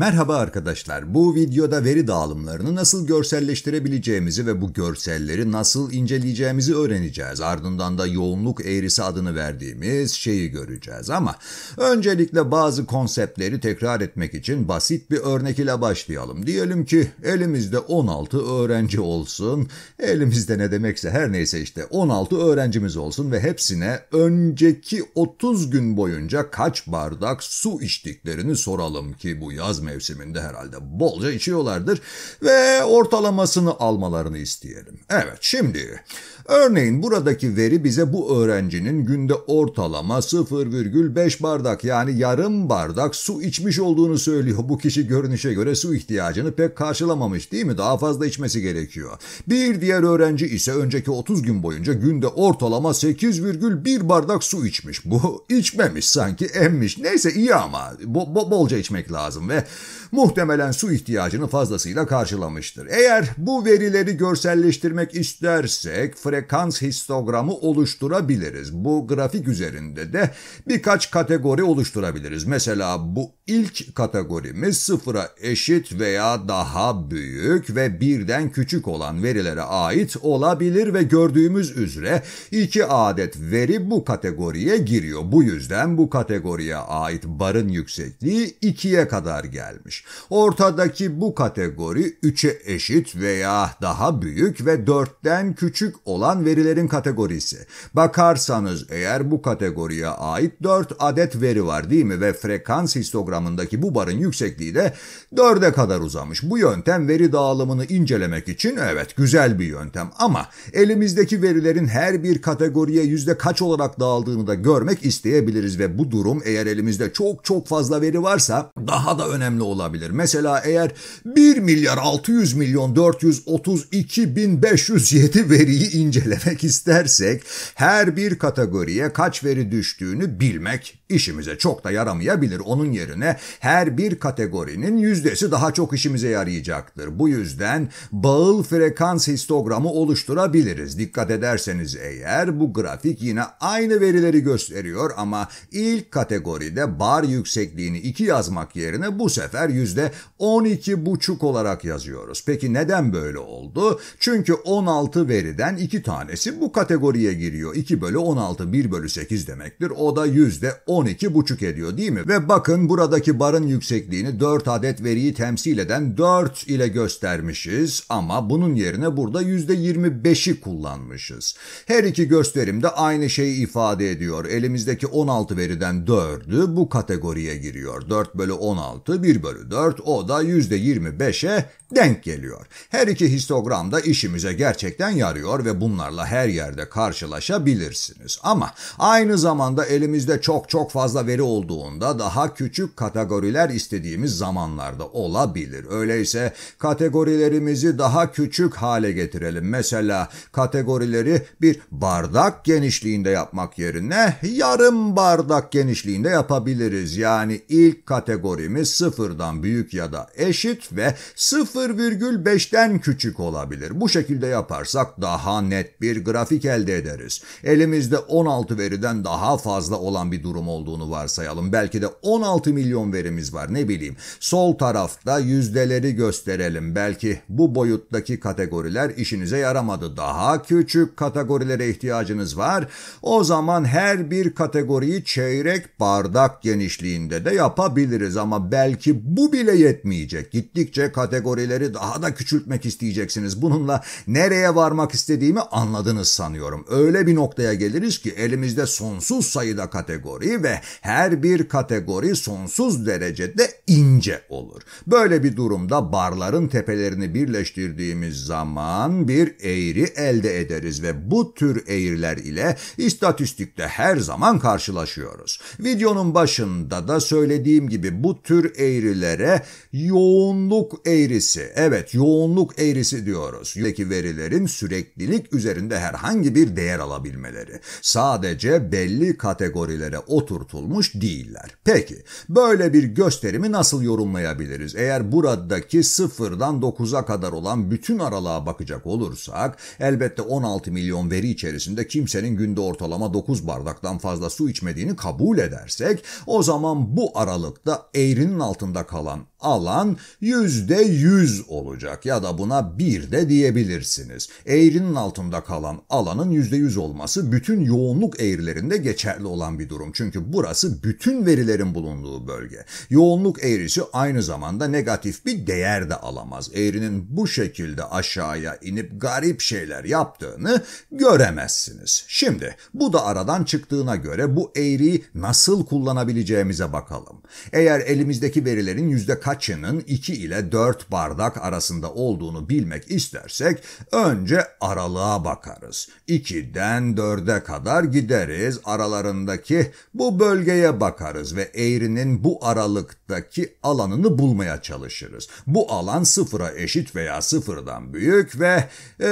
Merhaba arkadaşlar, bu videoda veri dağılımlarını nasıl görselleştirebileceğimizi ve bu görselleri nasıl inceleyeceğimizi öğreneceğiz. Ardından da yoğunluk eğrisi adını verdiğimiz şeyi göreceğiz ama öncelikle bazı konseptleri tekrar etmek için basit bir örnek ile başlayalım. Diyelim ki elimizde 16 öğrenci olsun, elimizde ne demekse her neyse işte 16 öğrencimiz olsun ve hepsine önceki 30 gün boyunca kaç bardak su içtiklerini soralım ki bu yaz mevsiminde herhalde bolca içiyorlardır ve ortalamasını almalarını isteyelim. Evet şimdi örneğin buradaki veri bize bu öğrencinin günde ortalama 0,5 bardak yani yarım bardak su içmiş olduğunu söylüyor. Bu kişi görünüşe göre su ihtiyacını pek karşılamamış değil mi? Daha fazla içmesi gerekiyor. Bir diğer öğrenci ise önceki 30 gün boyunca günde ortalama 8,1 bardak su içmiş. Bu içmemiş sanki emmiş. Neyse iyi ama bo bolca içmek lazım ve muhtemelen su ihtiyacını fazlasıyla karşılamıştır. Eğer bu verileri görselleştirmek istersek frekans histogramı oluşturabiliriz. Bu grafik üzerinde de birkaç kategori oluşturabiliriz. Mesela bu İlk kategorimiz sıfıra eşit veya daha büyük ve birden küçük olan verilere ait olabilir ve gördüğümüz üzere iki adet veri bu kategoriye giriyor. Bu yüzden bu kategoriye ait barın yüksekliği ikiye kadar gelmiş. Ortadaki bu kategori üçe eşit veya daha büyük ve dörtten küçük olan verilerin kategorisi. Bakarsanız eğer bu kategoriye ait dört adet veri var değil mi ve frekans histogramı aramındaki bu barın yüksekliği de 4'e kadar uzamış. Bu yöntem veri dağılımını incelemek için evet güzel bir yöntem ama elimizdeki verilerin her bir kategoriye yüzde kaç olarak dağıldığını da görmek isteyebiliriz ve bu durum eğer elimizde çok çok fazla veri varsa daha da önemli olabilir. Mesela eğer 1 milyar 600 milyon 432 bin 507 veriyi incelemek istersek her bir kategoriye kaç veri düştüğünü bilmek işimize çok da yaramayabilir. Onun yerine her bir kategorinin yüzdesi daha çok işimize yarayacaktır. Bu yüzden bağıl frekans histogramı oluşturabiliriz. Dikkat ederseniz eğer bu grafik yine aynı verileri gösteriyor ama ilk kategoride bar yüksekliğini 2 yazmak yerine bu sefer yüzde %12,5 olarak yazıyoruz. Peki neden böyle oldu? Çünkü 16 veriden 2 tanesi bu kategoriye giriyor. 2 bölü 16 1 bölü 8 demektir. O da yüzde %12,5 ediyor değil mi? Ve bakın burada Buradaki barın yüksekliğini 4 adet veriyi temsil eden 4 ile göstermişiz ama bunun yerine burada %25'i kullanmışız. Her iki gösterim de aynı şeyi ifade ediyor. Elimizdeki 16 veriden 4'ü bu kategoriye giriyor. 4 bölü 16, 1 bölü 4 o da %25'e denk geliyor. Her iki histogram da işimize gerçekten yarıyor ve bunlarla her yerde karşılaşabilirsiniz. Ama aynı zamanda elimizde çok çok fazla veri olduğunda daha küçük Kategoriler istediğimiz zamanlarda olabilir. Öyleyse kategorilerimizi daha küçük hale getirelim. Mesela kategorileri bir bardak genişliğinde yapmak yerine yarım bardak genişliğinde yapabiliriz. Yani ilk kategorimiz sıfırdan büyük ya da eşit ve 0,5'ten küçük olabilir. Bu şekilde yaparsak daha net bir grafik elde ederiz. Elimizde 16 veriden daha fazla olan bir durum olduğunu varsayalım. Belki de 16 milyon milyon verimiz var ne bileyim. Sol tarafta yüzdeleri gösterelim. Belki bu boyuttaki kategoriler işinize yaramadı. Daha küçük kategorilere ihtiyacınız var. O zaman her bir kategoriyi çeyrek bardak genişliğinde de yapabiliriz ama belki bu bile yetmeyecek. Gittikçe kategorileri daha da küçültmek isteyeceksiniz. Bununla nereye varmak istediğimi anladınız sanıyorum. Öyle bir noktaya geliriz ki elimizde sonsuz sayıda kategori ve her bir kategori sonsuz sonsuz derecede ince olur. Böyle bir durumda barların tepelerini birleştirdiğimiz zaman bir eğri elde ederiz ve bu tür eğriler ile istatistikte her zaman karşılaşıyoruz. Videonun başında da söylediğim gibi bu tür eğrilere yoğunluk eğrisi, evet yoğunluk eğrisi diyoruz. Peki verilerin süreklilik üzerinde herhangi bir değer alabilmeleri. Sadece belli kategorilere oturtulmuş değiller. Peki, böyle Böyle bir gösterimi nasıl yorumlayabiliriz? Eğer buradaki 0'dan 9'a kadar olan bütün aralığa bakacak olursak elbette 16 milyon veri içerisinde kimsenin günde ortalama 9 bardaktan fazla su içmediğini kabul edersek o zaman bu aralıkta eğrinin altında kalan alan yüzde yüz olacak ya da buna bir de diyebilirsiniz. Eğrinin altında kalan alanın yüzde yüz olması bütün yoğunluk eğrilerinde geçerli olan bir durum. Çünkü burası bütün verilerin bulunduğu bölge. Yoğunluk eğrisi aynı zamanda negatif bir değer de alamaz. Eğrinin bu şekilde aşağıya inip garip şeyler yaptığını göremezsiniz. Şimdi bu da aradan çıktığına göre bu eğriyi nasıl kullanabileceğimize bakalım. Eğer elimizdeki verilerin yüzde kaçının 2 ile 4 bardak arasında olduğunu bilmek istersek önce aralığa bakarız. 2'den 4'e kadar gideriz aralarındaki bu bölgeye bakarız ve eğrinin bu aralıktaki alanını bulmaya çalışırız. Bu alan sıfıra eşit veya sıfırdan büyük ve e,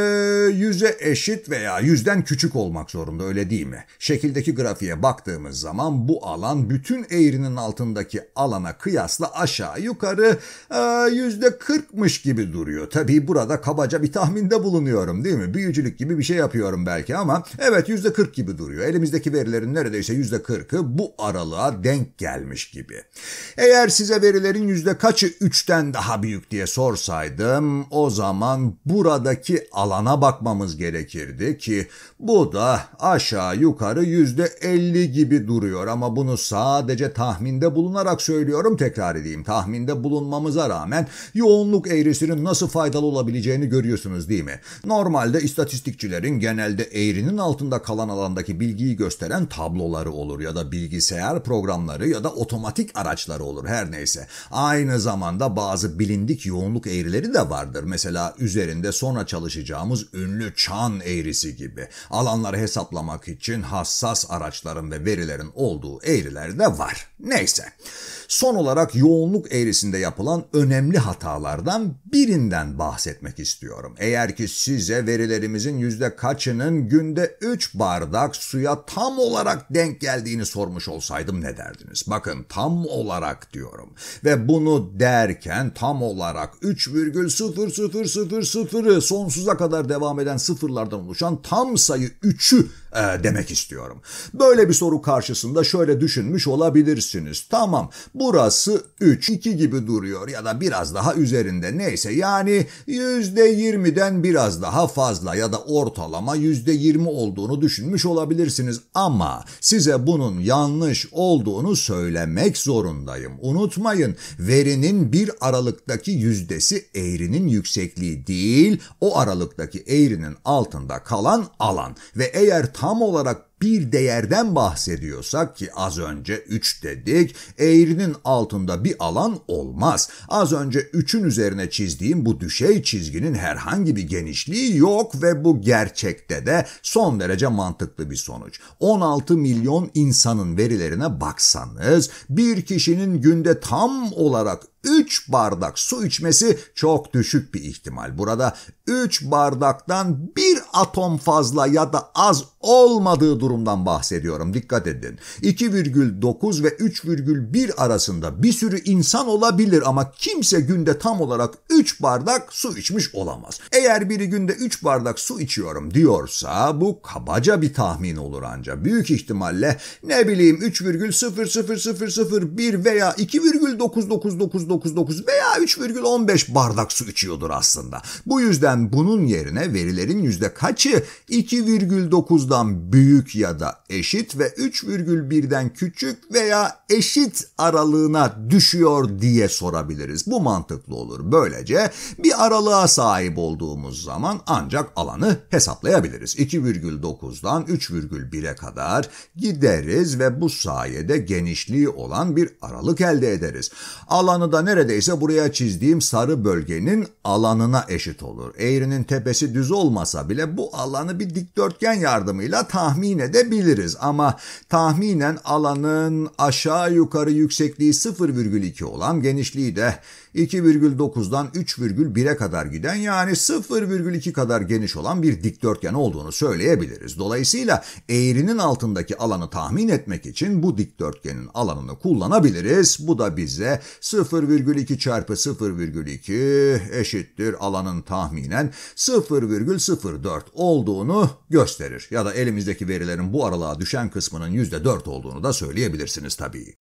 yüze eşit veya yüzden küçük olmak zorunda öyle değil mi? Şekildeki grafiğe baktığımız zaman bu alan bütün eğrinin altındaki alana kıyasla aşağı yukarı yukarı e, yüzde kırkmış gibi duruyor. Tabii burada kabaca bir tahminde bulunuyorum değil mi? Büyücülük gibi bir şey yapıyorum belki ama evet yüzde kırk gibi duruyor. Elimizdeki verilerin neredeyse yüzde kırkı bu aralığa denk gelmiş gibi. Eğer size verilerin yüzde kaçı üçten daha büyük diye sorsaydım o zaman buradaki alana bakmamız gerekirdi ki bu da aşağı yukarı yüzde elli gibi duruyor ama bunu sadece tahminde bulunarak söylüyorum tekrar edeyim tahminde bulunmamıza rağmen yoğunluk eğrisinin nasıl faydalı olabileceğini görüyorsunuz değil mi? Normalde istatistikçilerin genelde eğrinin altında kalan alandaki bilgiyi gösteren tabloları olur ya da bilgisayar programları ya da otomatik araçları olur her neyse. Aynı zamanda bazı bilindik yoğunluk eğrileri de vardır. Mesela üzerinde sonra çalışacağımız ünlü çan eğrisi gibi. Alanları hesaplamak için hassas araçların ve verilerin olduğu eğriler de var. Neyse. Son olarak yoğunluk eğrisinde yapılan önemli hatalardan birinden bahsetmek istiyorum. Eğer ki size verilerimizin yüzde kaçının günde 3 bardak suya tam olarak denk geldiğini sormuş olsaydım ne derdiniz? Bakın tam olarak diyorum ve bunu derken tam olarak 3,0000'ı sonsuza kadar devam eden sıfırlardan oluşan tam sayı 3'ü e, demek istiyorum. Böyle bir soru karşısında şöyle düşünmüş olabilirsiniz. Tamam burası 3, 2 gibi duruyor ya da biraz daha üzerinde neyse yani %20'den biraz daha fazla ya da ortalama %20 olduğunu düşünmüş olabilirsiniz. Ama size bunun yanlış olduğunu söylemek zorundayım. Unutmayın verinin bir aralıktaki yüzdesi eğrinin yüksekliği değil o aralıktaki eğrinin altında kalan alan ve eğer tam olarak bir değerden bahsediyorsak ki az önce 3 dedik, eğrinin altında bir alan olmaz. Az önce 3'ün üzerine çizdiğim bu düşey çizginin herhangi bir genişliği yok ve bu gerçekte de son derece mantıklı bir sonuç. 16 milyon insanın verilerine baksanız bir kişinin günde tam olarak 3 bardak su içmesi çok düşük bir ihtimal. Burada 3 bardaktan bir atom fazla ya da az olmadığı durumda durumdan bahsediyorum dikkat edin. 2,9 ve 3,1 arasında bir sürü insan olabilir ama kimse günde tam olarak 3 bardak su içmiş olamaz. Eğer biri günde 3 bardak su içiyorum diyorsa bu kabaca bir tahmin olur anca. Büyük ihtimalle ne bileyim 3,00001 veya 2,99999 veya 3,15 bardak su içiyordur aslında. Bu yüzden bunun yerine verilerin yüzde kaçı 2,9'dan büyük ya da eşit ve 3,1'den küçük veya eşit aralığına düşüyor diye sorabiliriz. Bu mantıklı olur. Böylece bir aralığa sahip olduğumuz zaman ancak alanı hesaplayabiliriz. 2,9'dan 3,1'e kadar gideriz ve bu sayede genişliği olan bir aralık elde ederiz. Alanı da neredeyse buraya çizdiğim sarı bölgenin alanına eşit olur. Eğrinin tepesi düz olmasa bile bu alanı bir dikdörtgen yardımıyla tahmin edebiliriz ama tahminen alanın aşağı yukarı yüksekliği 0,2 olan genişliği de 2,9'dan 3,1'e kadar giden yani 0,2 kadar geniş olan bir dikdörtgen olduğunu söyleyebiliriz. Dolayısıyla eğrinin altındaki alanı tahmin etmek için bu dikdörtgenin alanını kullanabiliriz. Bu da bize 0,2 çarpı 0,2 eşittir alanın tahminen 0,04 olduğunu gösterir. Ya da elimizdeki verileri Türklerin bu aralığa düşen kısmının %4 olduğunu da söyleyebilirsiniz tabii.